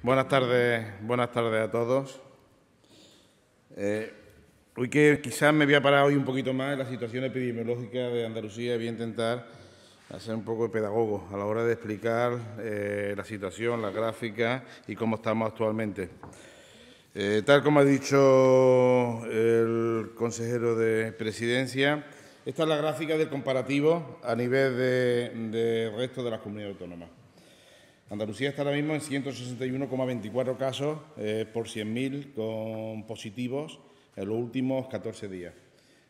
Buenas tardes, buenas tardes a todos. Eh, hoy que quizás me voy a parar hoy un poquito más en la situación epidemiológica de Andalucía, voy a intentar hacer un poco de pedagogo a la hora de explicar eh, la situación, la gráfica y cómo estamos actualmente. Eh, tal como ha dicho el consejero de Presidencia, esta es la gráfica del comparativo a nivel del de resto de las comunidades autónomas. Andalucía está ahora mismo en 161,24 casos eh, por 100.000 con positivos en los últimos 14 días.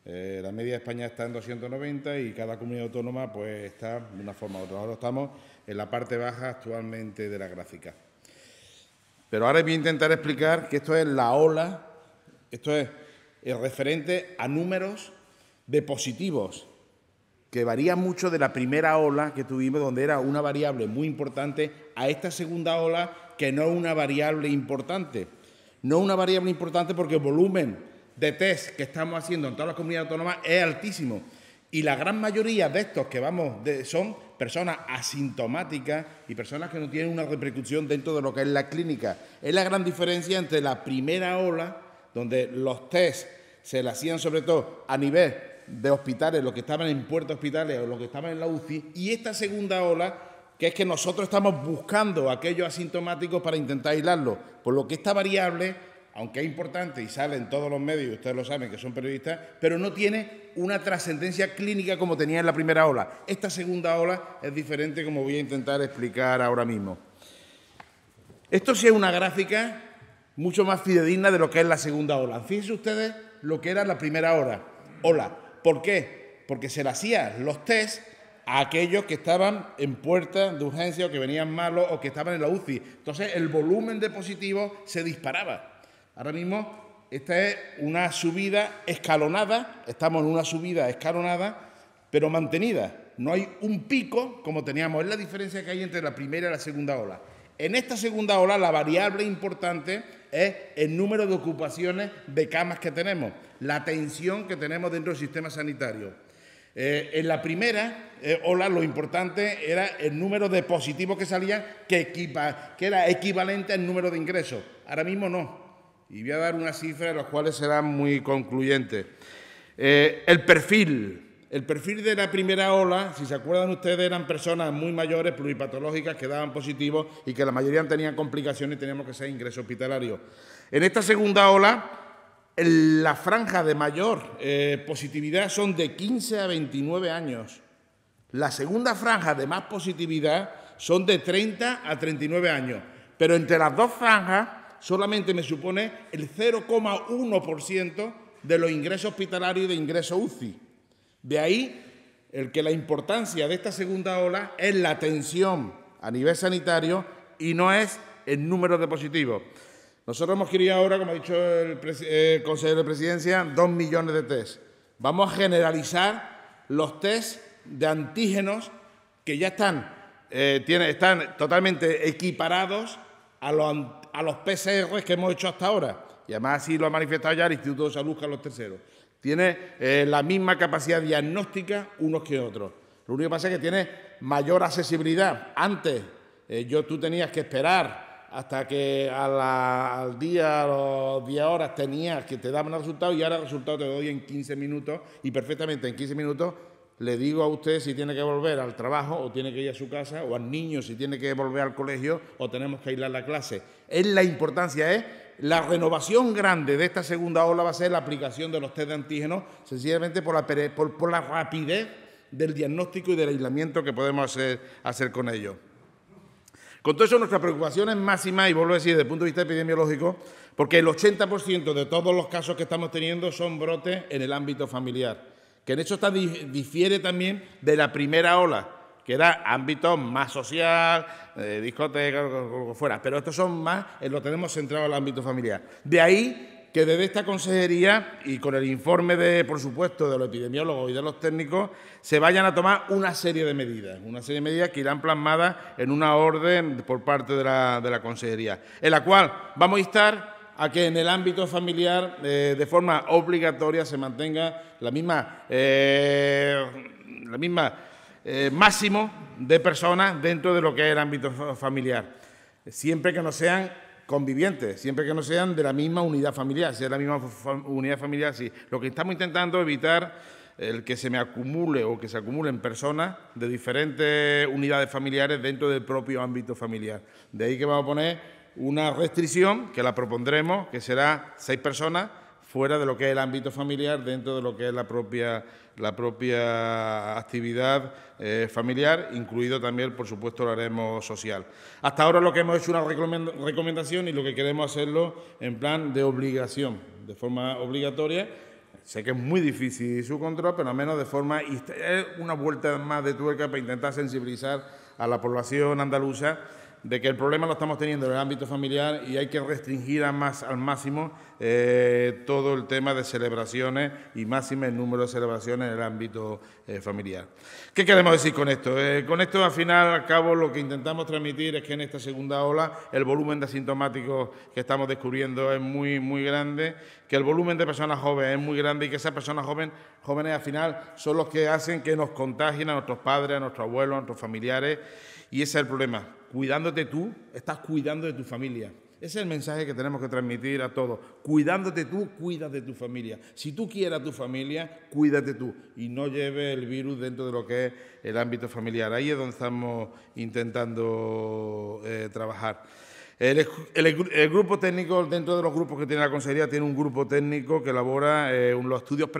Eh, la media de España está en 290 y cada comunidad autónoma pues, está de una forma u otra. Ahora estamos en la parte baja actualmente de la gráfica. Pero ahora voy a intentar explicar que esto es la ola, esto es referente a números de positivos que varía mucho de la primera ola que tuvimos, donde era una variable muy importante, a esta segunda ola que no es una variable importante. No una variable importante porque el volumen de test que estamos haciendo en todas las comunidades autónomas es altísimo. Y la gran mayoría de estos que vamos de, son personas asintomáticas y personas que no tienen una repercusión dentro de lo que es la clínica. Es la gran diferencia entre la primera ola, donde los test se le hacían sobre todo a nivel de hospitales, los que estaban en puertos hospitales o los que estaban en la UCI, y esta segunda ola, que es que nosotros estamos buscando aquellos asintomáticos para intentar aislarlos, por lo que esta variable, aunque es importante y sale en todos los medios, ustedes lo saben que son periodistas, pero no tiene una trascendencia clínica como tenía en la primera ola. Esta segunda ola es diferente, como voy a intentar explicar ahora mismo. Esto sí es una gráfica mucho más fidedigna de lo que es la segunda ola. Fíjense ustedes lo que era la primera ola. Ola. ¿Por qué? Porque se le hacían los test a aquellos que estaban en puerta de urgencia o que venían malos o que estaban en la UCI. Entonces el volumen de positivos se disparaba. Ahora mismo esta es una subida escalonada, estamos en una subida escalonada, pero mantenida. No hay un pico como teníamos. Es la diferencia que hay entre la primera y la segunda ola. En esta segunda ola la variable importante es el número de ocupaciones de camas que tenemos, la tensión que tenemos dentro del sistema sanitario. Eh, en la primera eh, ola lo importante era el número de positivos que salían, que, era equivalente al número de ingresos. Ahora mismo no. Y voy a dar una cifra de las cuales serán muy concluyentes. Eh, el perfil el perfil de la primera ola, si se acuerdan ustedes, eran personas muy mayores, pluripatológicas, que daban positivos y que la mayoría tenían complicaciones y teníamos que hacer ingreso hospitalario. En esta segunda ola, la franja de mayor eh, positividad son de 15 a 29 años. La segunda franja de más positividad son de 30 a 39 años. Pero entre las dos franjas solamente me supone el 0,1% de los ingresos hospitalarios y de ingresos UCI. De ahí el que la importancia de esta segunda ola es la atención a nivel sanitario y no es el número de positivos. Nosotros hemos querido ahora, como ha dicho el, eh, consejero de presidencia, dos millones de test. Vamos a generalizar los test de antígenos que ya están, eh, están totalmente equiparados a los, a PCR que hemos hecho hasta ahora. Y además así lo ha manifestado ya el Instituto de Salud Carlos terceros. Tiene eh, la misma capacidad diagnóstica unos que otros. Lo único que pasa es que tiene mayor accesibilidad. Antes eh, yo, tú tenías que esperar hasta que al día, a los 10 horas tenías que te daban el resultado y ahora el resultado te doy en 15 minutos y perfectamente en 15 minutos le digo a usted si tiene que volver al trabajo o tiene que ir a su casa o al niño si tiene que volver al colegio o tenemos que aislar la clase. Es la importancia es la renovación grande de esta segunda ola va a ser la aplicación de los test de antígenos, sencillamente por la, la rapidez del diagnóstico y del aislamiento que podemos hacer, con ello. Con todo eso, nuestra preocupación es máxima, y vuelvo a decir, desde el punto de vista epidemiológico, porque el 80% de todos los casos que estamos teniendo son brotes en el ámbito familiar, que en hecho está, difiere también de la primera ola que era ámbito más social, eh, discoteca, discotecas, lo que fuera, pero estos son más, eh, lo tenemos centrado el ámbito familiar. De ahí que desde esta consejería y con el informe, de, por supuesto, de los epidemiólogos y de los técnicos, se vayan a tomar una serie de medidas, una serie de medidas que irán plasmadas en una orden por parte de la, consejería, en la cual vamos a instar a que en el ámbito familiar eh, de forma obligatoria se mantenga la misma, la misma eh, máximo de personas dentro de lo que es el ámbito familiar, siempre que no sean convivientes, siempre que no sean de la misma unidad familiar, sea de la misma unidad familiar, sí. Lo que estamos intentando evitar el que se me acumule o que se acumulen personas de diferentes unidades familiares dentro del propio ámbito familiar. De ahí que vamos a poner una restricción que la propondremos, que será seis personas fuera de lo que es el ámbito familiar, dentro de lo que es la propia, la propia actividad eh, familiar, incluido también, por supuesto, lo haremos social. Hasta ahora lo que hemos hecho una recomendación y lo que queremos hacerlo en plan de obligación, de forma obligatoria. Sé que es muy difícil su control, pero al menos de forma... una vuelta más de tuerca para intentar sensibilizar a la población andaluza de que el problema lo estamos teniendo en el ámbito familiar y hay que restringir a más, al máximo eh, todo el tema de celebraciones y máximo el número de celebraciones en el ámbito eh, familiar. ¿Qué queremos decir con esto? Eh, con esto, al final, al cabo, lo que intentamos transmitir es que en esta segunda ola el volumen de asintomáticos que estamos descubriendo es muy, muy grande, que el volumen de personas jóvenes es muy grande y que esas personas jóvenes, jóvenes al final son los que hacen que nos contagien a nuestros padres, a nuestros abuelos, a nuestros familiares y ese es el problema cuidándote tú, estás cuidando de tu familia. Ese es el mensaje que tenemos que transmitir a todos. Cuidándote tú, cuidas de tu familia. Si tú quieres a tu familia, cuídate tú y no lleves el virus dentro de lo que es el ámbito familiar. Ahí es donde estamos intentando eh, trabajar. El, grupo técnico, dentro de los grupos que tiene la Consejería, tiene un grupo técnico que elabora eh, los estudios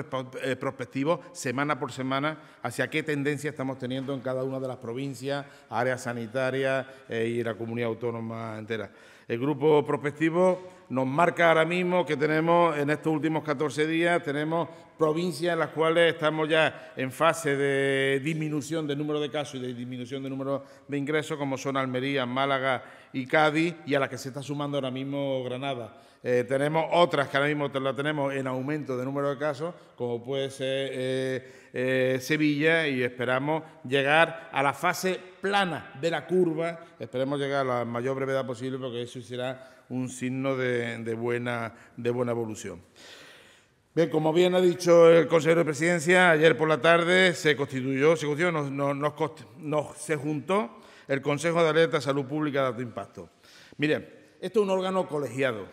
eh, prospectivos semana por semana hacia qué tendencia estamos teniendo en cada una de las provincias, áreas sanitarias eh, y la comunidad autónoma entera. El grupo prospectivo nos marca ahora mismo que tenemos en estos últimos 14 días, tenemos provincias en las cuales estamos ya en fase de disminución de número de casos y de disminución de número de ingresos, como son Almería, Málaga y Cádiz, y a las que se está sumando ahora mismo Granada. Eh, tenemos otras que ahora mismo la tenemos en aumento de número de casos, como puede ser eh, eh, Sevilla, y esperamos llegar a la fase plana de la curva, esperemos llegar a la mayor brevedad posible, porque eso será un signo de, buena, evolución. Bien, como bien ha dicho el consejero de presidencia, ayer por la tarde se constituyó, se, juntó el Consejo de Alerta Salud Pública de Alto Impacto. Miren, esto es un órgano colegiado.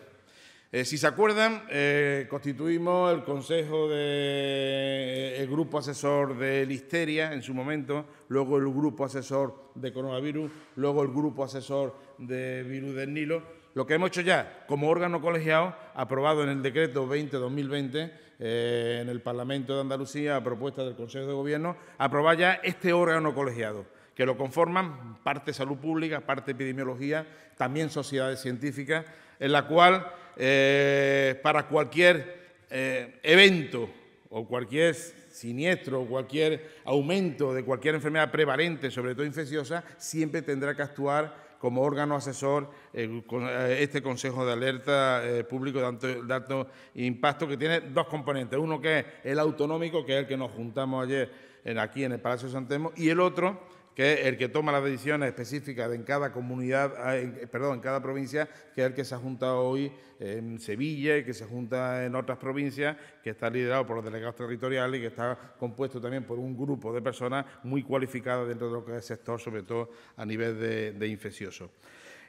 Eh, si se acuerdan, eh, constituimos el Consejo de, eh, el Grupo Asesor de Listeria en su momento, luego el Grupo Asesor de Coronavirus, luego el Grupo Asesor de Virus del Nilo lo que hemos hecho ya como órgano colegiado, aprobado en el decreto 20-2020 eh, en el Parlamento de Andalucía a propuesta del Consejo de Gobierno, aprobar ya este órgano colegiado, que lo conforman parte salud pública, parte epidemiología, también sociedades científicas, en la cual eh, para cualquier eh, evento o cualquier siniestro o cualquier aumento de cualquier enfermedad prevalente, sobre todo infecciosa, siempre tendrá que actuar como órgano asesor eh, con, eh, este Consejo de Alerta eh, Público de alto, Impacto, que tiene dos componentes. Uno que es el autonómico, que es el que nos juntamos ayer en, aquí en el Palacio de y el otro que es el que toma las decisiones específicas en cada comunidad, ah, eh, perdón, en cada provincia, que es el que se ha juntado hoy en Sevilla y que se junta en otras provincias, que está liderado por los delegados territoriales y que está compuesto también por un grupo de personas muy cualificadas dentro de lo que es el sector, sobre todo a nivel de, infeccioso.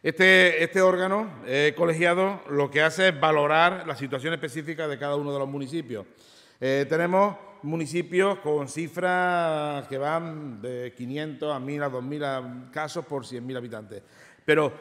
Este, este órgano eh, colegiado lo que hace es valorar la situación específica de cada uno de los municipios. Eh, tenemos municipios con cifras que van de 500 a 1.000 a 2.000 casos por 100.000 habitantes. Pero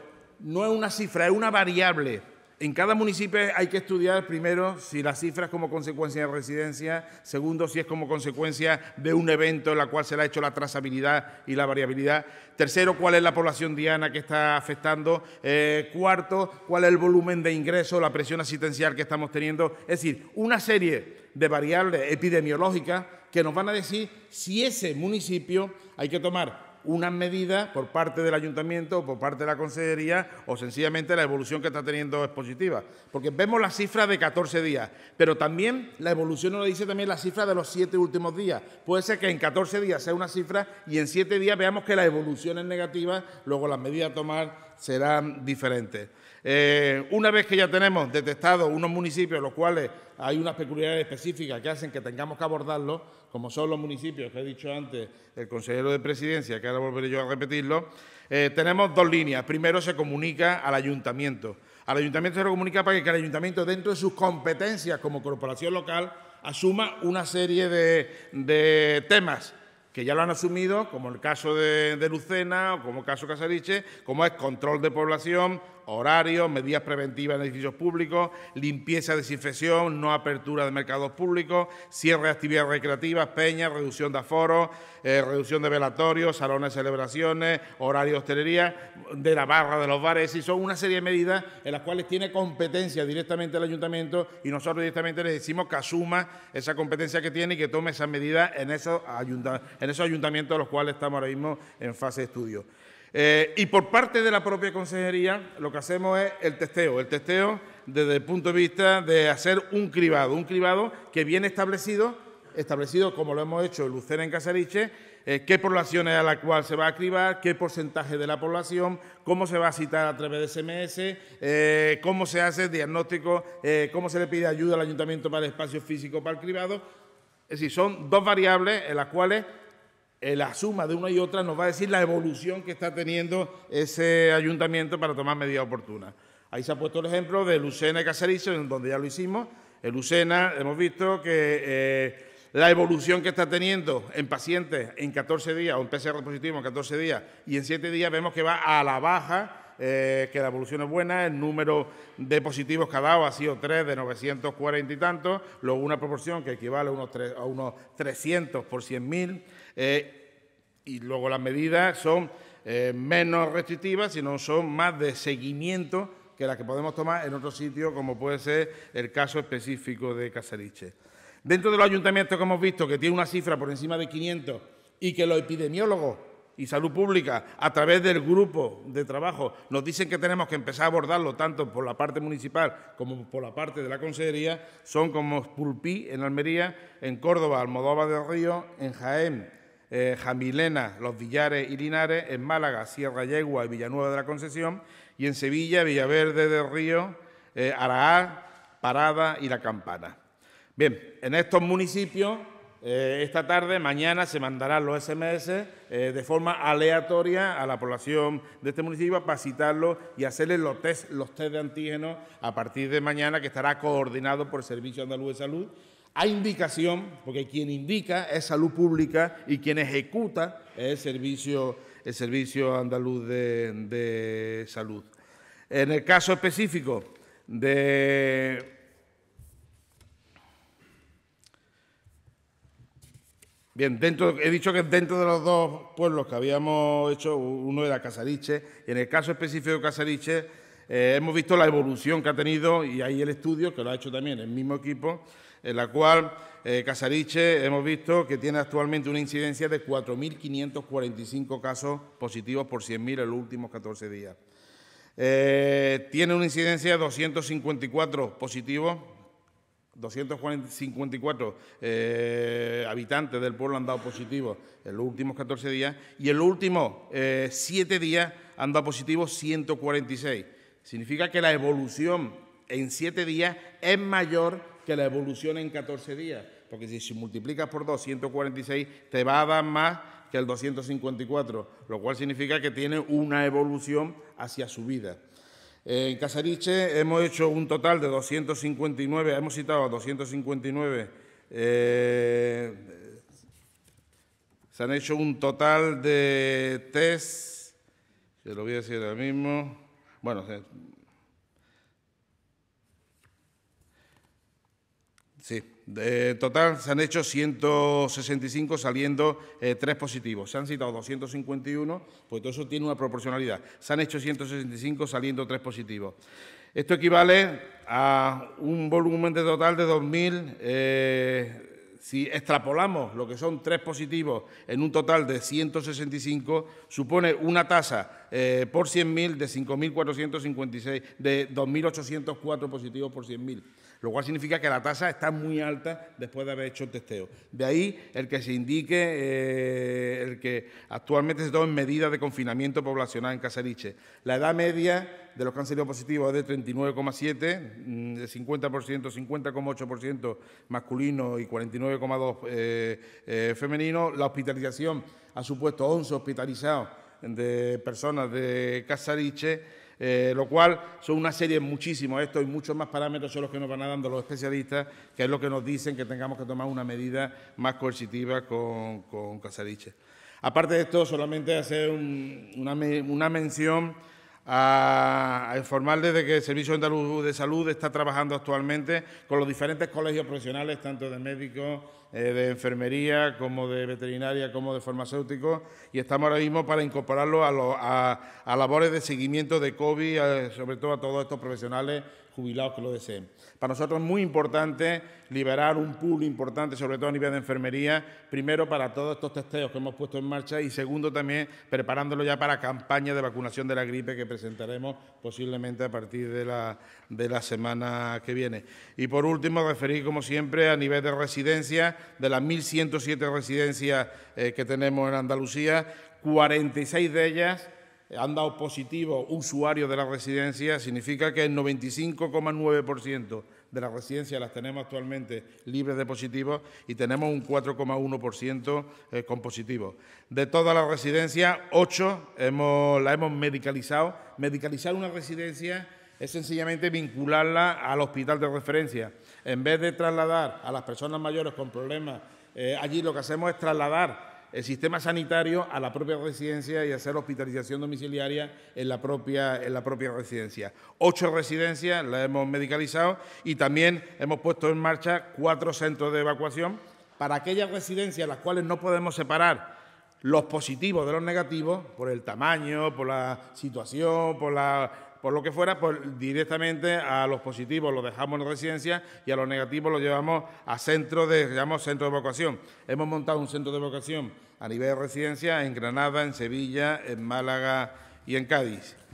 no es una cifra, es una variable en cada municipio hay que estudiar primero si la cifra es como consecuencia de residencia, segundo si es como consecuencia de un evento en el cual se le ha hecho la trazabilidad y la variabilidad, tercero cuál es la población diana que está afectando, eh, cuarto cuál es el volumen de ingreso, la presión asistencial que estamos teniendo, es decir, una serie de variables epidemiológicas que nos van a decir si ese municipio hay que tomar unas medidas por parte del ayuntamiento, por parte de la consejería o sencillamente la evolución que está teniendo es positiva. Porque vemos la cifra de 14 días, pero también la evolución nos dice también la cifra de los siete últimos días. Puede ser que en 14 días sea una cifra y en 7 días veamos que la evolución es negativa, luego las medidas a tomar serán diferentes. Eh, una vez que ya tenemos detectados unos municipios, los cuales hay unas peculiaridades específicas que hacen que tengamos que abordarlo, como son los municipios que he dicho antes el consejero de presidencia, que ahora volveré yo a repetirlo, eh, tenemos dos líneas. Primero se comunica al ayuntamiento. Al ayuntamiento se lo comunica para que el ayuntamiento, dentro de sus competencias como corporación local, asuma una serie de temas que ya lo han asumido, como el caso de, Lucena o como el caso Casariche, como es control de población, horarios, medidas preventivas en edificios públicos, limpieza, desinfección, no apertura de mercados públicos, cierre de actividades recreativas, peñas, reducción de aforos, eh, reducción de velatorios, salones de celebraciones, horario de hostelería, de la barra de los bares, y son una serie de medidas en las cuales tiene competencia directamente el ayuntamiento y nosotros directamente les decimos que asuma esa competencia que tiene y que tome esas medidas en esos, ayuntamientos en esos ayuntamientos a los cuales estamos ahora mismo en fase de estudio. Eh, y por parte de la propia consejería, lo que hacemos es el testeo. El testeo desde el punto de vista de hacer un cribado, un cribado que viene establecido, establecido como lo hemos hecho en Lucena en Casariche, eh, qué población es a la cual se va a cribar, qué porcentaje de la población, cómo se va a citar a través de SMS, eh, cómo se hace el diagnóstico, cómo se le pide ayuda al ayuntamiento para el espacio físico para el cribado. Es decir, son dos variables en las cuales la suma de una y otra nos va a decir la evolución que está teniendo ese ayuntamiento para tomar medidas oportunas. Ahí se ha puesto el ejemplo de Lucena y Caserizo, en donde ya lo hicimos. En Lucena hemos visto que eh, la evolución que está teniendo en pacientes en 14 días, o en PCR positivo en 14 días, y en 7 días vemos que va a la baja, eh, que la evolución es buena, el número de positivos cada ha ha sido tres de 940 y tantos, luego una proporción que equivale a unos, a unos 300 por 100.000 eh, y luego las medidas son eh, menos restrictivas, sino son más de seguimiento que las que podemos tomar en otros sitios, como puede ser el caso específico de Casariche. Dentro de los ayuntamientos que hemos visto, que tiene una cifra por encima de 500 y que los epidemiólogos y salud pública, a través del grupo de trabajo, nos dicen que tenemos que empezar a abordarlo tanto por la parte municipal como por la parte de la consejería, son como Pulpí en Almería, en Córdoba, Almodóvar del Río, en Jaén, eh, Jamilena, Los Villares y Linares, en Málaga, Sierra Yegua y Villanueva de la Concesión, y en Sevilla, Villaverde del Río, eh, Araá, Parada y La Campana. Bien, en estos municipios, eh, esta tarde, mañana, se mandarán los SMS eh, de forma aleatoria a la población de este municipio para citarlos y hacerles los test, los test de antígenos a partir de mañana, que estará coordinado por el Servicio Andaluz de Salud hay indicación, porque quien indica es salud pública y quien ejecuta es el servicio, el servicio andaluz de, salud. En el caso específico de Bien, dentro, he dicho que dentro de los dos pueblos que habíamos hecho, uno era Casariche, y en el caso específico de Casariche eh, hemos visto la evolución que ha tenido, y hay el estudio, que lo ha hecho también el mismo equipo, en la cual eh, Casariche hemos visto que tiene actualmente una incidencia de 4.545 casos positivos por 100.000 en los últimos 14 días. Eh, tiene una incidencia de 254 positivos 254 habitantes del pueblo han dado positivos en los últimos 14 días y en los últimos 7 eh, días han dado positivos 146. Significa que la evolución en 7 días es mayor que la evolución en 14 días. Porque si multiplicas por 2, 146, te va a dar más que el 254, lo cual significa que tiene una evolución hacia su vida. En Casariche hemos hecho un total de 259, hemos citado a 259, eh, se han hecho un total de test, se lo voy a decir ahora mismo, bueno, Sí, de total se han hecho 165 saliendo eh, tres positivos. Se han citado 251, pues todo eso tiene una proporcionalidad. Se han hecho 165 saliendo tres positivos. Esto equivale a un volumen de total de 2.000, eh, si extrapolamos lo que son tres positivos en un total de 165, supone una tasa eh, por 100.000 de 5.456, de 2.804 positivos por 100.000 lo cual significa que la tasa está muy alta después de haber hecho el testeo. De ahí el que se indique, eh, el que actualmente se tomen medidas de confinamiento poblacional en Casariche. La edad media de los cánceres positivos es de 39,7, 50%, 50,8% masculino y 49,2% eh, eh, femenino. La hospitalización ha supuesto 11 hospitalizados de personas de Casariche eh, lo cual son una serie, muchísimo esto y muchos más parámetros son los que nos van a dando los especialistas, que es lo que nos dicen que tengamos que tomar una medida más coercitiva con, con Casariche. Aparte de esto, solamente hacer una, mención a, a, informarles de que el Servicio Andaluz de Salud está trabajando actualmente con los diferentes colegios profesionales, tanto de médicos, eh, de enfermería, como de veterinaria, como de farmacéutico, y estamos ahora mismo para incorporarlo a, labores de seguimiento de COVID, sobre todo a todos estos profesionales jubilados que lo deseen. Para nosotros es muy importante liberar un pool importante, sobre todo a nivel de enfermería, primero para todos estos testeos que hemos puesto en marcha y segundo también preparándolo ya para campaña de vacunación de la gripe que presentaremos posiblemente a partir de la, de la semana que viene. Y por último, referir como siempre a nivel de residencia de las 1.107 residencias eh, que tenemos en Andalucía, 46 de ellas han dado positivo usuarios de la residencia, significa que el 95,9% de las residencias las tenemos actualmente libres de positivos y tenemos un 4,1% eh, con positivos. De todas las residencias, 8 las hemos medicalizado. Medicalizar una residencia es sencillamente vincularla al hospital de referencia. En vez de trasladar a las personas mayores con problemas, eh, allí lo que hacemos es trasladar el sistema sanitario a la propia residencia y hacer hospitalización domiciliaria en la propia, en la propia residencia. Ocho residencias las hemos medicalizado y también hemos puesto en marcha cuatro centros de evacuación para aquellas residencias las cuales no podemos separar los positivos de los negativos por el tamaño, por la situación, por la por lo que fuera, pues, directamente a los positivos los dejamos en residencia y a los negativos los llevamos a centro de, llamamos centro de vocación. Hemos montado un centro de vocación a nivel de residencia en Granada, en Sevilla, en Málaga y en Cádiz.